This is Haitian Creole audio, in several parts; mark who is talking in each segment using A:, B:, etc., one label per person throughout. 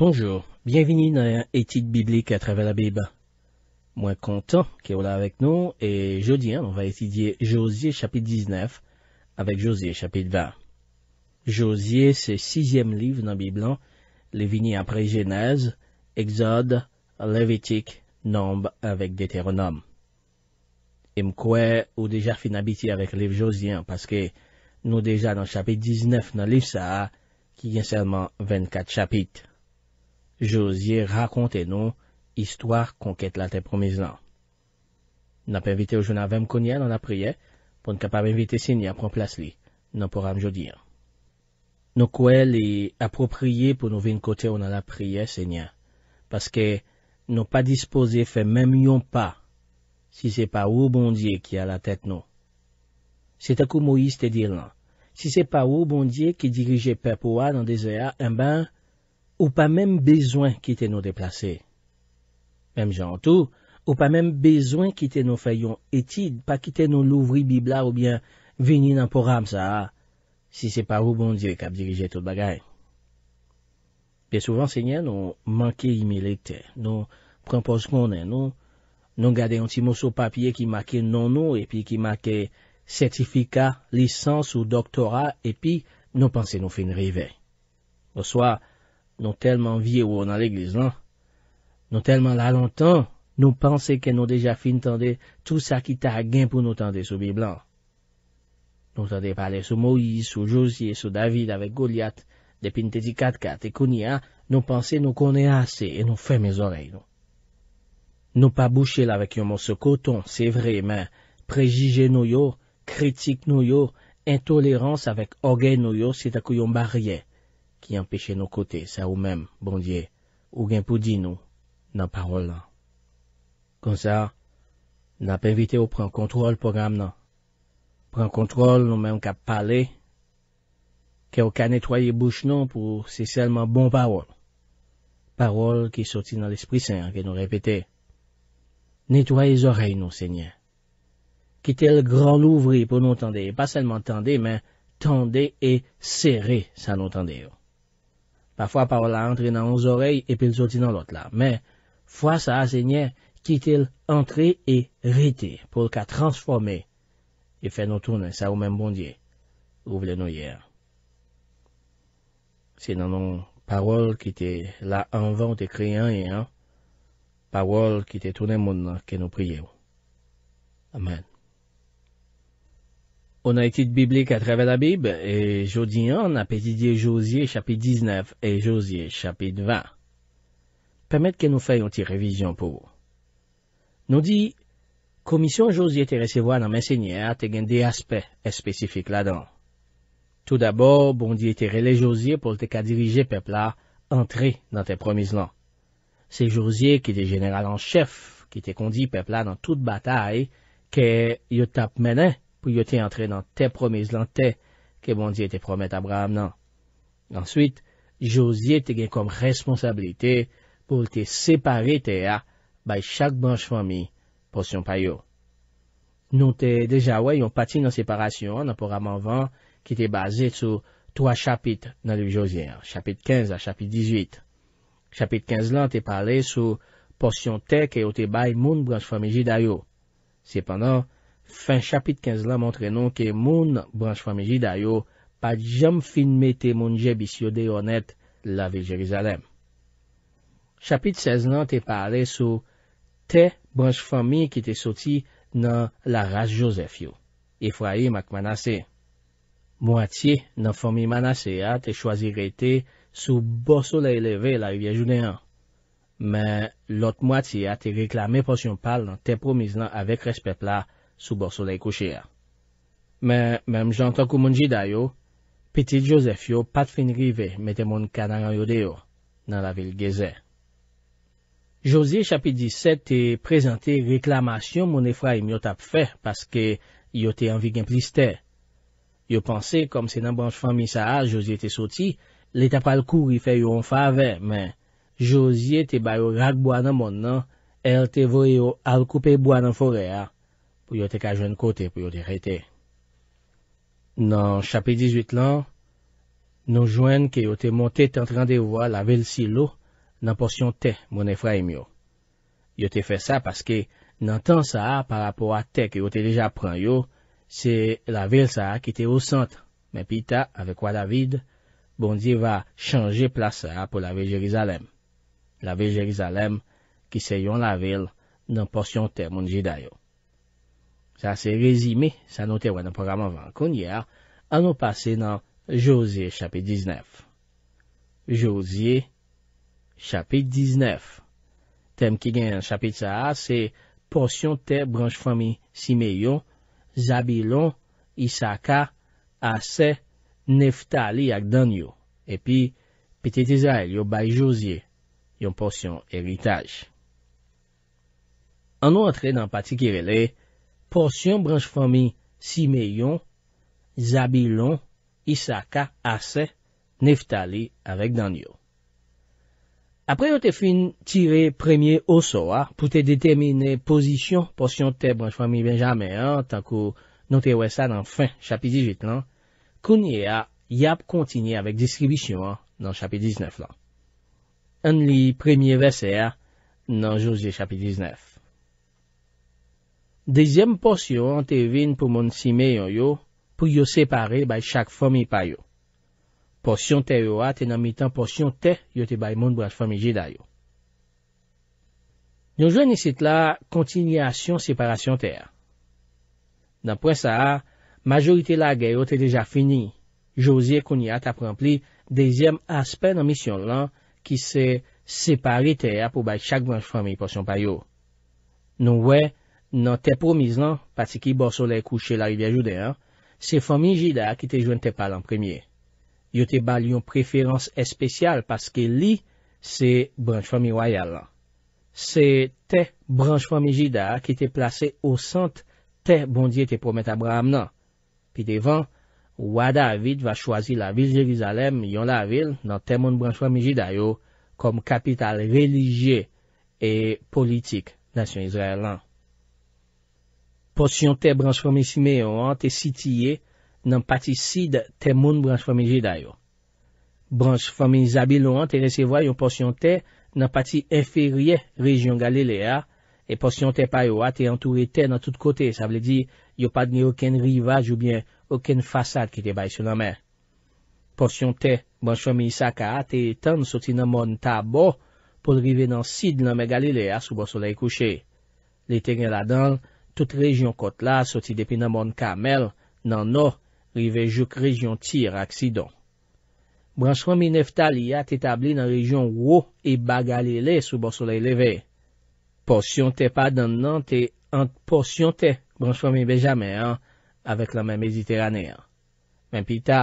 A: Bonjour, bienvenue dans l'étude biblique à travers la Bible. Moi content que vous là avec nous et jeudi hein, on va étudier Josué chapitre 19 avec Josué chapitre 20. Josué c'est sixième livre dans la Bible, hein. les vignes après Genèse, Exode, Lévitique, Nombre avec Deutéronome. Et on ou déjà fin habité avec le livre Josué hein, parce que nous déjà dans le chapitre 19 dans le livre ça qui vient seulement 24 chapitres. jous ye rakonte nou histouar konket la te promis nan. Nan pe evite ou joun avèm konye nan la priye, ponke pa me evite senye a pron plas li, nan poram joudi an. Non kouè li apropriye pou nou vin kote ou nan la priye senye, paske nou pa dispose fe mèm yon pa si se pa ou bondye ki a la tèt nou. Se takou mou yis te dir nan, si se pa ou bondye ki dirije pep ou an an dese a, en ben, Ou pa mèm bezwen kitè nou déplase. Mèm jan an tou. Ou pa mèm bezwen kitè nou fè yon etid. Pa kitè nou louvri bibla ou bien veni nan poram sa. Si se pa ou bon diè kap dirije tout bagay. Pe souvan se nyen nou manke yi milite. Nou prempos konen nou. Nou gade yon ti mousso papye ki make non nou. E pi ki make sertifika, lisans ou doktora. E pi nou panse nou fin rive. Ou soa. Nou telman vie wou nan l'egliz lan. Non? Nou telman la lantan, nou panse ke nou deja fin tande tout sa ki ta gen pou nou tande sou bi blan. Non? Nou tande pale sou Moïse, sou Josie, sou David avek Goliath depin tedi 4-4 e koni an, nou panse nou konen ase e nou fèm e zorey nou. Nou pa bouchel avek yon monsou koton, se vremen, prejije nou yo, kritik nou yo, entolerans avek ogen nou yo, se takou yon baryen. ki empèche nou kote, sa ou mèm, bondye, ou genpou di nou, nan parol nan. Kon sa, nan penvite ou pren kontrol program nan. Pren kontrol nou mèm kap pale, ke ou ka netoye bouch nou pou se selman bon parol. Parol ki soti nan l'esprit saint, ke nou repete, netoye zorey nou, se nyen. Ki tel gran ouvri pou nou tende, pa selman tende, men tende e sere sa nou tende yo. Oh. Pa fwa parola antre nan ons orey epi l soti nan lot la. Men fwa sa asenye kitil antre e rete pou l ka transforme e fwe nou tonen sa ou men bondye ou vle nou yer. Se nan nou parol ki te la anvan ou te kreyan e an, parol ki te tonen moun nan ke nou priye ou. Amen. On a etit biblik a treve la bib, e jodi an apetidye Josie chapit 19 e Josie chapit 20. Permet ke nou fay yon ti revizyon pou. Nou di, komisyon Josie te resevo an an mensegne te gen de aspe et spesifik la don. Tout d'abor, bon di te rele Josie pou te ka dirije pepla antre nan te promis lan. Se Josie ki te generalan chef ki te kondi pepla nan tout batay ke yo tap menen pou yo te entre nan te promis lan te ke bon diye te promette Abraham nan. Ensuite, Josie te gen kom responsabilite pou te separe te a bay chak branche fami porsyon payo. Nou te deja wè yon pati nan separasyon an aporaman van ki te baze sou 3 chapit nan li Josie. Chapit 15 a chapit 18. Chapit 15 lan te pale sou porsyon te ke yo te bay moun branche fami ji dayo. Se penan, fin chapit 15 lan montre nou ke moun branj fami ji dayo pa jam finme te moun je bisyo de yon et la ve Jerizalem. Chapit 16 lan te pale sou te branj fami ki te soti nan la ras Josef yo, Efraim ak manase. Moati nan fami manase ya te chwazi rete sou bo sole eleve la yuye jounen. Men lot moati ya te reklame posyon pal nan te promiz lan avèk respet la sou bor solei kouche a. Men, menm jantan kou moun jida yo, Petit Josef yo pat fin rive mette moun kanaran yo deyo, nan la vil geze. Josye chapit 17 te prezante reklamasyon moun efra yon yo tap fe, paske yo te anvi gen pliste. Yo panse kom se nan branch fami sa a Josye te soti, le tap al kou rife yo an fa ave, men, Josye te bayo rak boan an mon nan, el te vwe yo al koupe boan an fore a, pou yote ka jwen kote pou yote rete. Nan chapi 18 lan, nou jwen ke yote monte tan tran de wwa la vel si lo, nan porsyon te moun Efraim yo. Yote fe sa paske nan tan sa a parapo a te ke yote leja pran yo, se la vel sa a kite ou sentre, men pita avekwa David, bondi va chanje plasa a pou la vel Jerizalem. La vel Jerizalem ki se yon la vel nan porsyon te moun Jedi yo. sa se rezime, sa nou te wè nan programman wè an kon yè, an nou pase nan Josie chapit 19. Josie chapit 19. Tem ki gen chapit sa a, se porsyon te branj fami sime yon, Zabilon, Isaka, Ase, Neftali ak dan yon, epi Petit Israel yon bay Josie, yon porsyon eritaj. An nou atre nan pati kirele, porsyon branjfami Simeyon, Zabilon, Isaka, Ase, Neftali, avek Danio. Apre yo te fin tire premye oso a, pou te detemine posisyon porsyon te branjfami Benjamè an, tankou nou te wè sa nan fin chapi 18 lan, kounye a yap kontinye avek distribisyon nan chapi 19 lan. An li premye wè se a nan jousi chapi 19. Dezyem porsyon an te vin pou moun si me yon yo pou yo separe bay chak fomi pa yo. Porsyon te yo a te nan mitan porsyon te yo te bay moun branj fomi je dayo. Nyon jwen nisit la kontiniasyon separasyon te a. Nan pwen sa a, majorite la geyo te deja fini. Josye konya ta prempli dezyem aspen nan misyon lan ki se separe te a pou bay chak branj fomi porsyon pa yo. Nou wey, Nan te promis nan, pati ki bor sole kouche la rivye jouden, se fami jida ki te jwente palan premye. Yo te bal yon preferans espesyal paske li se branj fami wayal nan. Se te branj fami jida ki te plase ou sant te bondye te promet Abraham nan. Pi devan, wadavid va chwazi la vil Jerizalem yon la vil nan temon branj fami jida yo kom kapital religye e politik nasyon Izrael nan. Porsyon te branchefamil sime yo an te sitiye nan pati sid te moun branchefamil jida yo. Branchefamil zabil yo an te resevwa yon porsyon te nan pati eferye rejyon Galilea e porsyon te payo a te antouri te nan tout kote. Sa vle di yo padne yon ken rivaj ou bien yon ken fasad ki te baye sou nan men. Porsyon te branchefamil saka a te etan soti nan moun tabo pou rive nan sid nan men Galilea sou bon solei kouche. Le te gen la donl, Tout rejyon kot la soti depi nan moun kamel nan no rivejouk rejyon tir aksidon. Branjfami neftal ya t'etabli nan rejyon wou i bagalile sou bo solei leve. Porsyon te pa dan nan te antporsyon te branjfami bejame an avek la men mediteranean. Men pita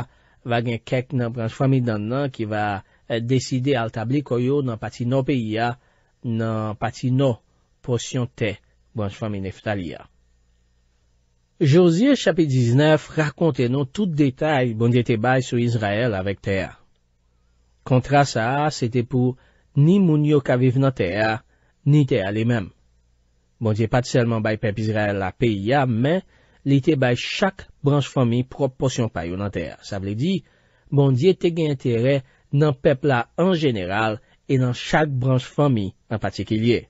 A: vagen kek nan branjfami dan nan ki va deside euh, altabli koyo nan pati no pe ya nan pati no porsyon te. branche fami ne fta li a. Josie chapit 19 rakonte nou tout detay bondye te bay sou Israel avek te a. Kontra sa, se te pou ni moun yo ka viv nan te a, ni te a le mem. Bondye pat selman bay pep Israel la pe ya, men, li te bay chak branche fami proposyon pay ou nan te a. Sa vle di, bondye te gen interè nan pep la an general e nan chak branche fami an patikil ye.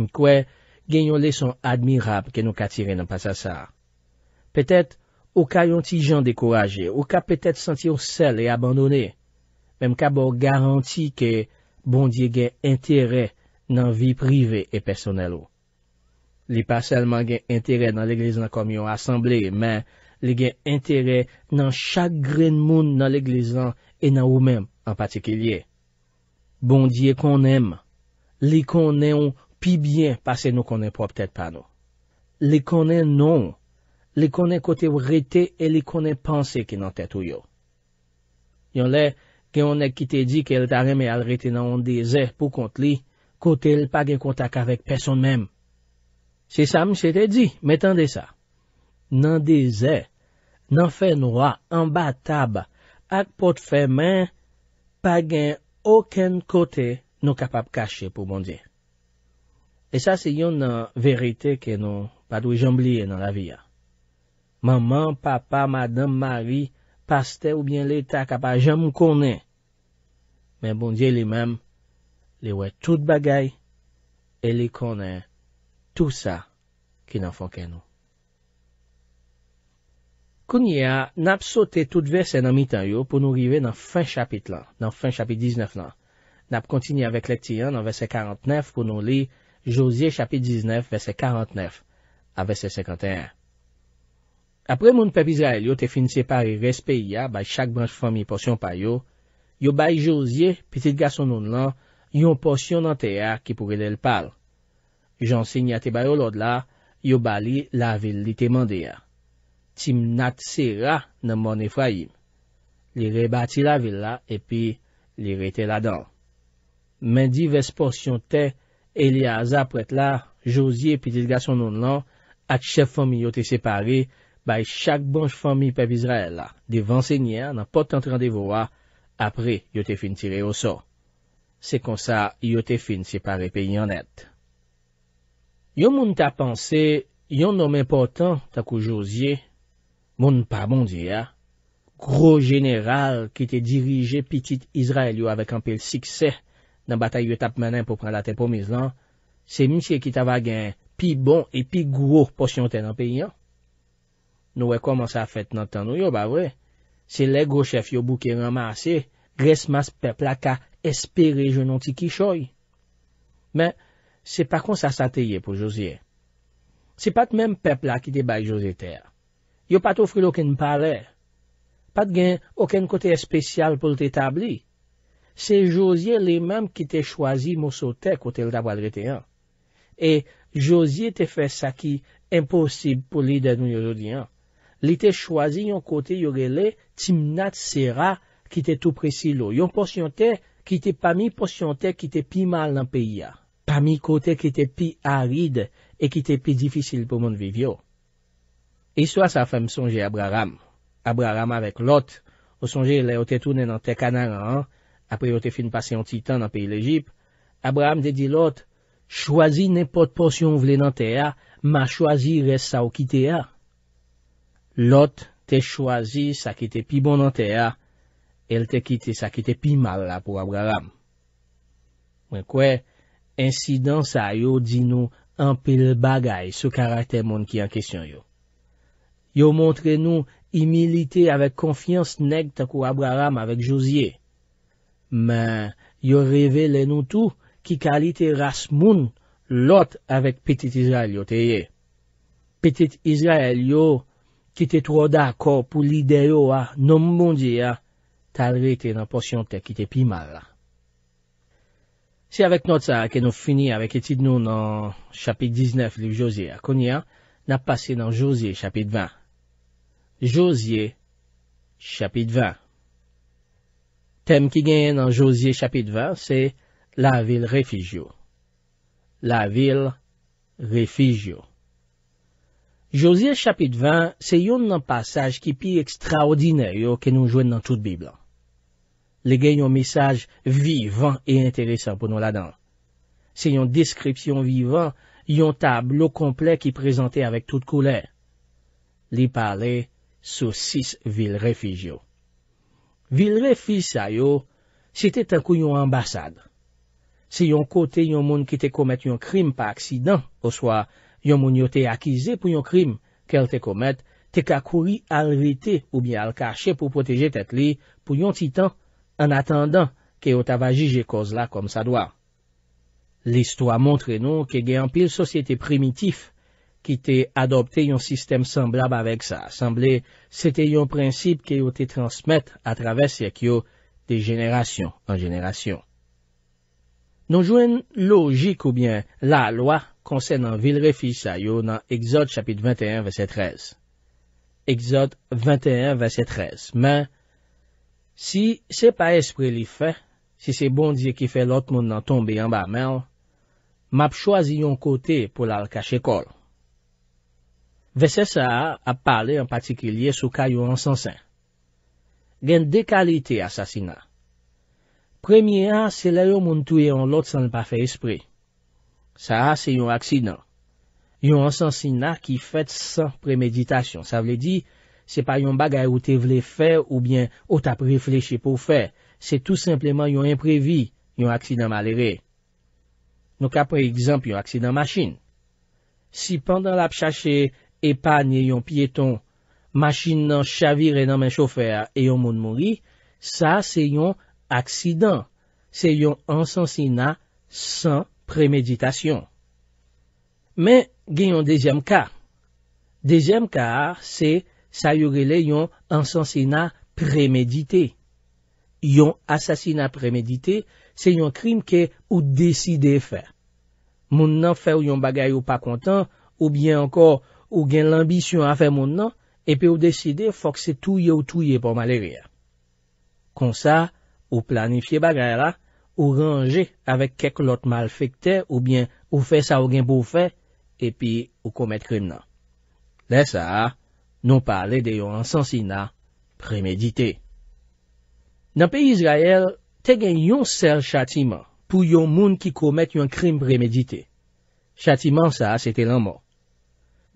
A: Mkwe, gen yon leson admirapl ke nou katire nan pasasa. Petet, ou ka yon ti jan dekoraje, ou ka petet santi ou sel e abandonne, menm ka bo garanti ke bondye gen entere nan vi prive e personel ou. Li pa selman gen entere nan l'eglezan kom yon asemble, menm li gen entere nan chagren moun nan l'eglezan e nan ou menm an patike liye. Bondye kon em, li kon neon Pi bien, pase nou konen pou apetet pa nou. Li konen nou, li konen kote ou rete e li konen panse ki nan tet ou yo. Yon le, gen yon ek ki te di ke el tarim e al rete nan yon deze pou kont li, kote el pa gen kontak avek peson menm. Se sa mwen se te di, metan de sa. Nan deze, nan fe nou a, an ba tab, ak pot fe men, pa gen oken kote nou kapap kache pou bon dien. E sa se euh, yon nan verite ke nou padwe jamb liye nan la viya. Maman, papa, madame, mari, paste ou bien letak apa jem konen. Men bon diye li mem, li wè tout bagay, e li konen tout sa ki nan fon ken nou. Kounye a, nap sote tout vese nan mitan yo pou nou rive nan fin chapit lan, nan fin chapit 19 lan. Nap kontini avèk lek ti an nan vese 49 pou nou liye Josye, chapit 19, vese 49, a vese 51. Apre moun pep Izrael yo te finse pari respe ya, bay chak branche fami posyon payo, yo bay Josye, pitit gason non lan, yon posyon nan teya ki pourele l pal. Janse nye ate bayo lod la, yo bali la vil li te mande ya. Tim nat se ra nan moun Efraim. Li re bati la vil la, epi li re te la dan. Men di ves posyon te, E li aza pou et la, Josie pi tit gason non lan, at che fomi yo te separe, bay chak banj fomi pep Izrael la, de vansenye nan pot entran de vo a, apre yo te fin tire yo so. Se kon sa, yo te fin separe pe yon et. Yon moun ta panse, yon nom e potan takou Josie, moun pa moun di ya, gro general ki te dirije pitit Izrael yo avek an pel sikseh, nan batay yo tap menen pou pran la te pomiz lan, se misye ki tava gen pi bon e pi gwo posyon ten an pe yon. Nou we koman sa fèt nan tan nou yo, ba we, se le gro chef yo bou ki ramase, res mas pepla ka espere je non ti ki choy. Men, se pa kon sa sateyye pou Josie. Se pat men pepla ki te bay Josie ter. Yo pat ofri lo ken mpare. Pat gen oken kote espesyal pou te tabli. Se Josie li menm ki te chwazi mwosote kote l da wadre te an. E Josie te fè saki imposib pou li denou yo jodi an. Li te chwazi yon kote yore le timnat sera ki te tou presi lo. Yon porsyon te ki te pami porsyon te ki te pi mal nan peya. Pami kote ki te pi arid e ki te pi difisil pou moun vivyo. Iswa sa fèm sonje Abraham. Abraham avèk lot. Ou sonje le yo te toune nan te kanara an. Apri yo te fin pase yon titan nan peyi l'Egypt, Abraham de di lot, chwazi nepot porsyon vle nan te a, ma chwazi res sa ou kite a. Lot te chwazi sa ki te pi bon nan te a, el te kite sa ki te pi mal la pou Abraham. Mwen kwe, insidans a yo di nou anpe l'bagay sou karakter moun ki an kesyon yo. Yo montre nou imilite avèk konfians neg takou Abraham avèk Josiei. Men, yo revele nou tou ki kalite rase moun lot avèk Petit Israel yo te ye. Petit Israel yo ki te tro da akor pou lide yo a, nou moun di ya, talve te nan porsyon te ki te pi mar. Se avèk not sa akè nou fini avèk etid nou nan chapit 19 li Josie Akonia, nan pase nan Josie chapit 20. Josie chapit 20 Tem ki gen nan Josie chapit 20, se la vil refijyo. La vil refijyo. Josie chapit 20, se yon nan pasaj ki pi ekstraodineyo ke nou jwen nan tout Biblan. Li gen yon misaj vivan e interesa pou nou la dan. Se yon diskripsyon vivan, yon tab lo komplek ki prezante avèk tout koule. Li pale sou sis vil refijyo. Vil refi sa yo, se te tankou yon ambasad. Se yon kote yon moun ki te komet yon krim pa aksidan, ou swa, yon moun yo te akize pou yon krim ke el te komet, te kakou li al rite ou bi al kache pou poteje tet li pou yon titan an atandan ke yo tava jije koz la kom sa dwa. Listo a montre nou ke gen pil sosyete primitif. ki te adopte yon sistem semblable avek sa. Semble, se te yon prinsip ki yo te transmette a traves se ki yo de jenerasyon an jenerasyon. Non jwen logik ou bien la lwa konsen an vil refi sa yo nan Exod chapit 21, verset 13. Exod 21, verset 13. Men, si se pa espre li fe, si se bon diye ki fe lot moun nan tombe yon ba men, map chwazi yon kote pou lal kache kol. Vese sa ap pale an patikilye sou ka yon ansansan. Gen dekalite asasina. Premye a, se lè yon moun touye an lot san pa fe espri. Sa a, se yon aksidan. Yon ansansan na ki fet san premeditasyon. Sa vle di, se pa yon bagay ou te vle fer ou bien ou ta prefleche pou fer. Se tout simpleman yon imprevi yon aksidan malere. Nou ka pre ekzamp yon aksidan masin. Si pandan la ap chache... e pa ni yon piyeton, machin nan chavire nan men choufer, e yon moun mouri, sa se yon aksidan, se yon ansansina, san premeditasyon. Men, gen yon dezyem ka. Dezyem ka, se sayo rele yon ansansina premedite. Yon asasina premedite, se yon krim ke ou deside fè. Moun nan fè ou yon bagay ou pa kontan, ou bien ankor, ou gen l'ambisyon a fe moun nan, epi ou deside fokse touye ou touye pou malerir. Kon sa, ou planifiye bagay la, ou range avèk kek lot mal fèk te, ou bien ou fè sa ou gen pou fè, epi ou komet krim nan. Lè sa, nou pale de yon ansansi nan, premedite. Nan pey Izraël, te gen yon sel chatiman, pou yon moun ki komet yon krim premedite. Chatiman sa, se te lanman.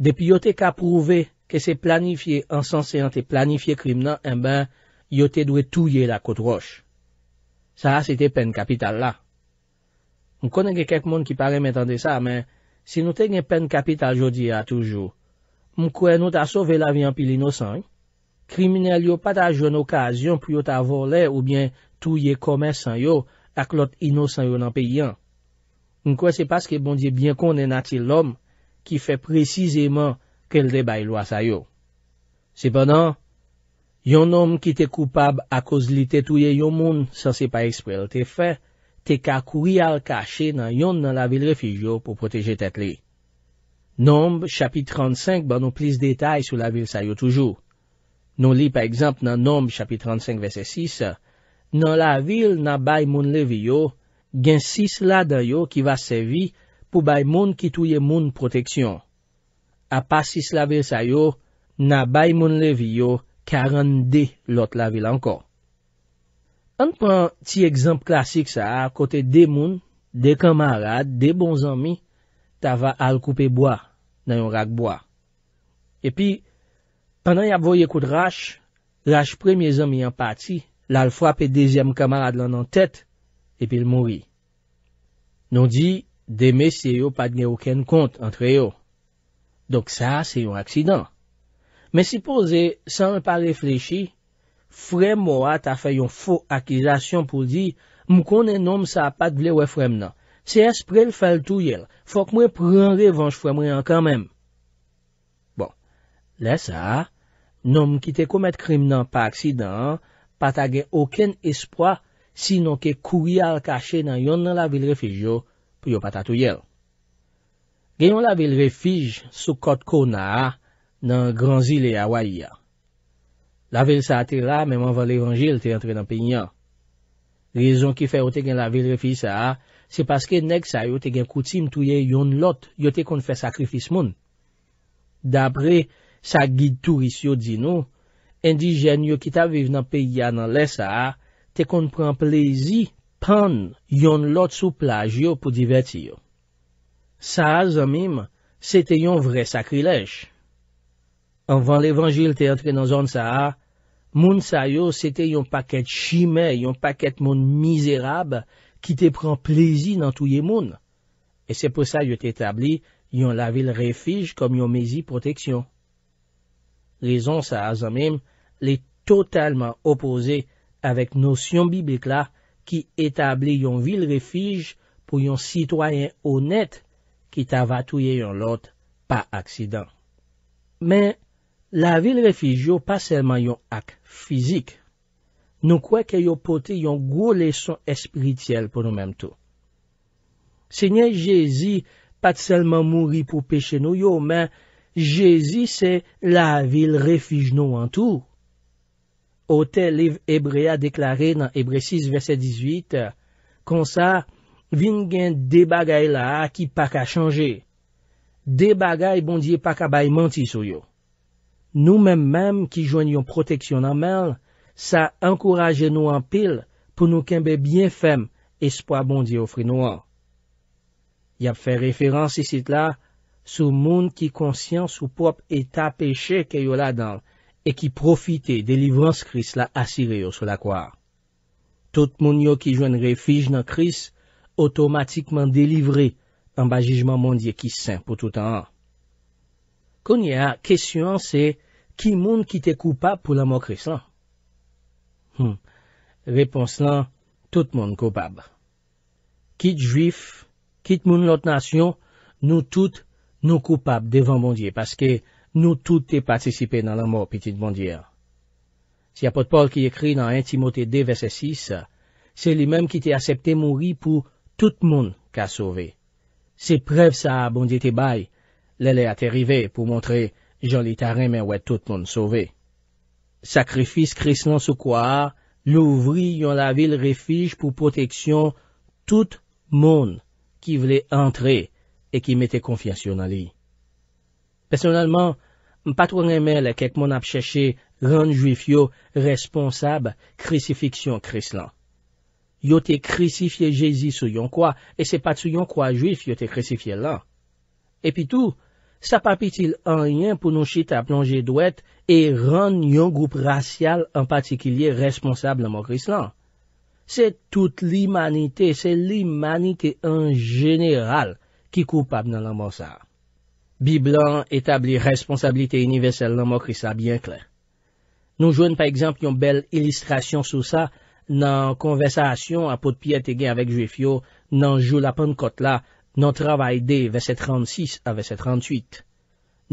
A: Depi yo te ka prouve ke se planifiye ansansen an te planifiye krim nan, en eh ben, yo te dwe touye la kote roche. Sa, se te pen kapital la. M konen ge kek moun ki parem entande sa, men, se nou te gen pen kapital jodi a toujou, m kwen nou ta sove la vi an pi l'inosan, eh? krimine li yo pata joun okasyon pi yo ta vorle ou bien touye kome san yo ak lot inosan yo nan pe yon. M kwen se paske bon diye bien konen atil l'om, ki fè prezizèman kel de bay lwa sa yo. Sipèndan, yon nom ki te koupab a koz li te touye yon moun, sa se pa eksprèl te fè, te ka kouri al kache nan yon nan la vil refij yo pou proteje tet li. Nom, chapit 35, ban nou plis detay sou la vil sa yo toujou. Nou li, pa ekzamp nan nom, chapit 35, vese 6, nan la vil nan bay moun levi yo, gen sis la dayo ki va sevi pou bay moun ki touye moun proteksyon. A pa sis la vil sa yo, na bay moun le vi yo, karan de lot la vil ankon. An pran ti ekzamp klasik sa, kote de moun, de kamarad, de bon zami, ta va al koupe boa, nan yon rak boa. Epi, panan yap voye kou drash, drash premye zami an pati, la al fwape dezyem kamarad lan nan tet, epi l mouri. Non di, Deme se yo pat gen oken kont antre yo. Dok sa, se yon aksidan. Me sipoze, san pa reflechi, frem mo a ta fe yon fo akizasyon pou di, mkone nom sa pat vle we frem nan. Se espre l fel tou yel, fok mwen pren revanche frem re an kamem. Bon, le sa, nom ki te komet krim nan pa aksidan, pat agen oken espwa si non ke kouyal kache nan yon nan la vil refijo, pou yo pata tou yel. Genyon la vil refij soukot kon na a nan gran zile yaway e ya. La vil sa atir la, menman van le ranger l te entre nan pe yon. Rezon ki fe ou te gen la vil refij sa a, se paske nek sa yo te gen koutim tou yon lot yo te kon fe sakrifis moun. Dapre sa gid turis yo di nou, endi jen yo ki ta viv nan pe yon nan lesa a, te kon pren plezi Pan yon lot sou plaj yo pou diveti yo. Saha zanmim, se te yon vre sakri lech. Anvan levangil te atre nan zon saha, moun sayo se te yon paket shime, yon paket moun mizerab, ki te pran plezi nan touye moun. E se pou sa yot etabli, yon la vil refij kom yon mezi proteksyon. Rezon sa zanmim, le totalman opoze avek nosyon bibik la ki etabli yon vil refij pou yon sitwayen honet ki ta va touye yon lot pa aksidan. Men, la vil refij yo pa selman yon ak fizik. Nou kwe ke yo pote yon gwo leson espritiyel pou nou menm tou. Senye Jezi pat selman mouri pou peche nou yo, men Jezi se la vil refij nou an tou. ote liv Hebrea deklare nan Hebre 6, verset 18, konsa, vin gen debaga e la a ki paka chanje. Debaga e bondye paka bay manti sou yo. Nou men menm ki jwen yon proteksyon nan men, sa ankoraje nou an pil pou nou kenbe bien fem espwa bondye ofri nou an. Yap fe referansi sit la sou moun ki konsyans ou pop eta peche ke yo la danl e ki profite delivranse kris la asire yo sou la kwa. Tout moun yo ki jwen refij nan kris, otomatikman delivre nan bajijman mondye ki sen pou tout an. Konye a, kesyon se, ki moun ki te koupab pou la mou kris lan? Hmm, repons lan, tout moun koupab. Kit jwif, kit moun lot nasyon, nou tout nou koupab devan mondye, paske, nous tous t'es participé dans la mort, petite bondière. Si apôtre Paul qui écrit dans 1 Timothée 2, verset 6, c'est lui-même qui t'a accepté mourir pour tout le monde qu'a sauvé. C'est preuve ça, bon Dieu t'es bail. L'élé a arrivé pour montrer jean tarin mais ouais tout le monde sauvé. Sacrifice Christ sous quoi, a la ville refuge pour protection tout monde qui voulait entrer et qui mettait confiance en lui. Personelman, mpa tou remel kek moun ap chèche renn juif yo responsab krisifiksyon krislan. Yo te krisifiye Jezi sou yon kwa, e se pat sou yon kwa juif yo te krisifiye lan. E pi tou, sa papitil an ryen pou nou chita plonje dwet e renn yon goup racial an patikilye responsab nan mo krislan. Se tout li manite, se li manite an jeneral ki koup ap nan la monsar. Bi blan etabli responsabilite universelle nan mokri sa byen klen. Nou joun pa ekzamp yon bel ilistrasyon sou sa nan konvesasyon apotpia te gen avèk jwe fyo nan joul apan kotla nan travay de vese 36 a vese 38.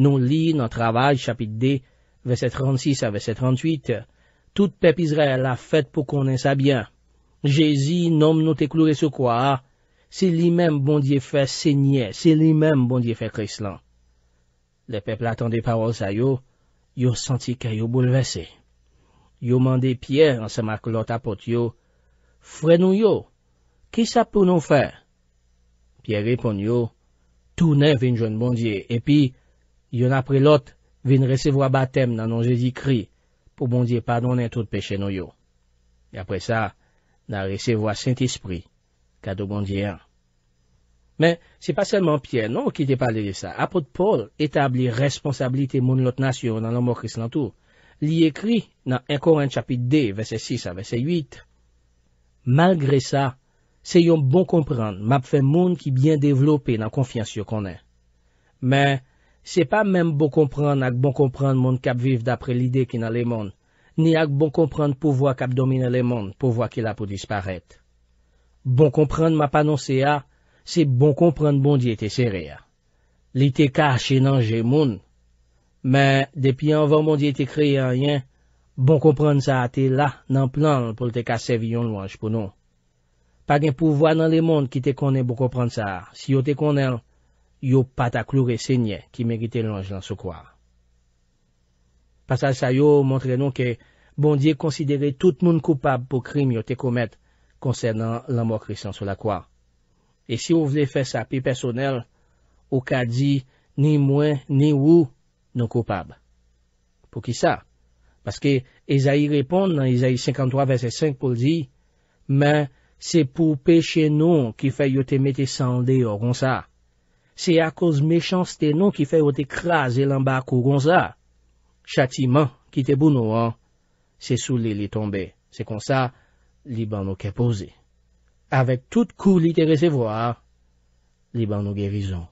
A: Non li nan travay chapit de vese 36 a vese 38. Tout pepizre la fèt pou konen sa byen. Jezi, nom nou te kloure sou kwa? Se li men bondye fè sègnye, se li men bondye fè kreslant. Le pepl atan de parol sa yo, yo santi ka yo boulevese. Yo mande Pierre an sema klot apot yo, Frenou yo, ki sa pou nou fer? Pierre repon yo, Tou ne vin joun bondye, epi, yo napre lot vin resevo a batem nanon je di kri, pou bondye padon en tout peche nou yo. E apre sa, nan resevo a sent espri, ka do bondye an. Men, se pa selman piè, nou ki te pale de sa, apot Paul etabli responsabilite moun lot nasyon nan anmok kris lantou, li ekri nan enkoren chapit D, vese 6 a vese 8. Malgre sa, se yon bon komprend map fe moun ki bien devlope nan konfiansyon konen. Men, se pa men bon komprend ak bon komprend moun kap viv dapre lide ki nan le moun, ni ak bon komprend pouvoa kap domine le moun pouvoa ki la pou disparèt. Bon komprend map anonse a, Se bon komprende bondye te serer, li te ka chenanje moun, men depi anvan bondye te kreye a yen, bon komprende sa te la nan plan pou te ka sev yon louange pou nou. Pa gen pouvoi nan le moun ki te konen bon komprende sa, si yo te konen, yo pata kloure se nye ki merite louange lan soukwar. Pasal sa yo, montre nou ke bondye konsidere tout moun koupab pou krim yo te komet konsen nan la moua kresen sou la kwaar. E si ou vle fè sa pi personel, ou ka di, ni mwen, ni wou, nou koupab. Po ki sa? Paske, e zayi repon nan e zayi 53 verset 5 pou l di, men, se pou peche nou ki fè yo te mette sande yo gonsa. Se a koz mechans te nou ki fè yo te kras elan bako gonsa. Chati man, ki te bou nou an, se sou li li tombe. Se kon sa, li ban nou ke pose. Awek tout kou li te resevwa, li ban nou gerizon.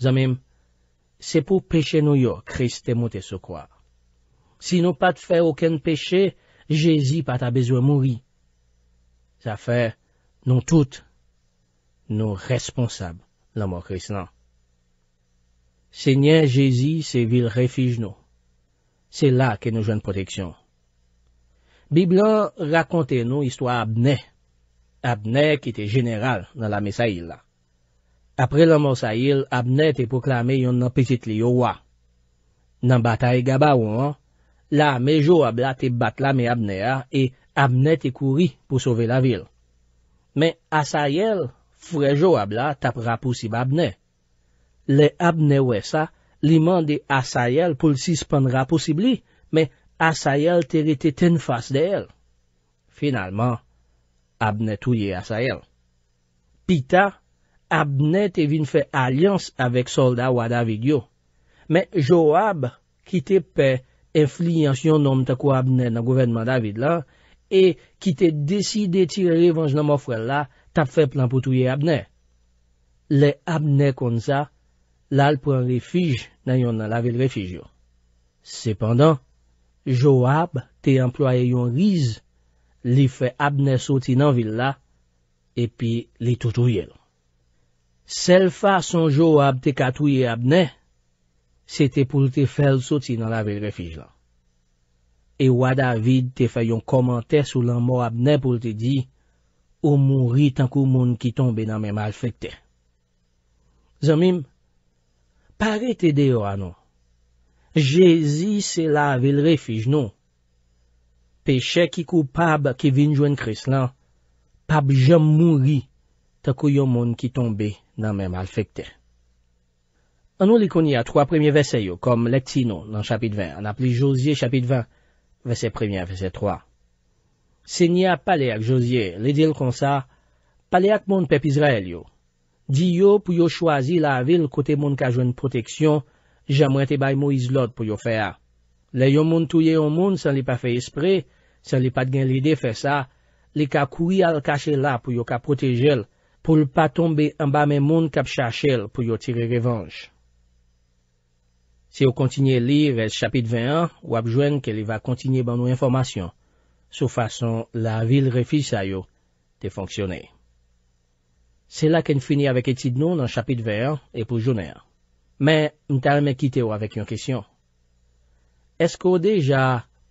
A: Zanmim, se pou peche nou yo, krist te moute se kwa. Si nou pat fè ouken peche, jezi pat a bezwe mouri. Zafè, nou tout, nou responsab, la mò krist nan. Senye, jezi, se vil refij nou. Se la ke nou jwen proteksyon. Biblon rakonte nou histwa Abne. Abne ki te general nan la me Sayil la. Apre la mor Sayil, Abne te poklame yon nan petit li yo wa. Nan batay gaba ou an, la me Joabla te bat la me Abnea e Abne te kouri pou sove la vil. Men Asayel, fre Joabla, tap rapousib Abne. Le Abne we sa, li mande Asayel pou l'sispendra posibli, men Abne. Asayel te rete ten fase de el. Finalman, Abne touye Asayel. Pita, Abne te vin fe alians avek solda wad avig yo. Men, Joab, ki te pe inflians yon nom ta kwa Abne nan govenman David lan, e ki te deside tire revanche nan mou frel la, tap fe plan pou touye Abne. Le Abne kon sa, lal pren refij nan yon nan la vil refij yo. Sependan, Joab te employe yon riz, li fe abne soti nan villa, epi li toutouye lon. Sel fa son Joab te katouye abne, se te pou te fel soti nan la vil refij lan. E wadavid te fe yon komante sou lan mo abne pou te di, ou moun ri tankou moun ki tombe nan men mal fekte. Zanmim, pare te deyo anon. Jezi se la vil refij nou. Peche ki kou pab ki vin jwen kris lan, pab jom mouri, ta kou yo moun ki tombe nan men malfekte. Anou li konye a 3 premiye vese yo, kom lektino nan chapit 20. An ap li Josie chapit 20, vese 1, vese 3. Se nye a pale ak Josie, li dil kon sa, pale ak moun pep Israel yo. Di yo pou yo chwazi la vil kote moun ka jwen proteksyon, Jamwete bay mou izlod pou yo fè a. Le yon moun touye yon moun san li pa fè esprè, san li pa dgen lide fè sa, li ka kouy al kache la pou yo ka protejel, pou l pa tombe amba men moun kap chache l pou yo tire revanj. Se yo kontinye li res chapit 21, wap jwen ke li va kontinye ban nou informasyon, sou fason la vil refi sa yo te fonksyonè. Se la ken fini avèk etid nou nan chapit 21, epou e jounè a. Men, mta mè kite ou avèk yon kisyon. Esk ou deja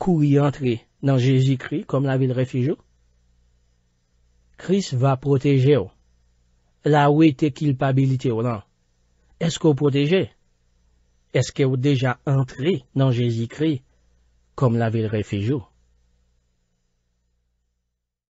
A: kou y entri nan Jezi kri kom la vil refijou? Kris va proteje ou. La ou etekil pabilite ou lan. Esk ou proteje? Esk ou deja entri nan Jezi kri kom la vil refijou?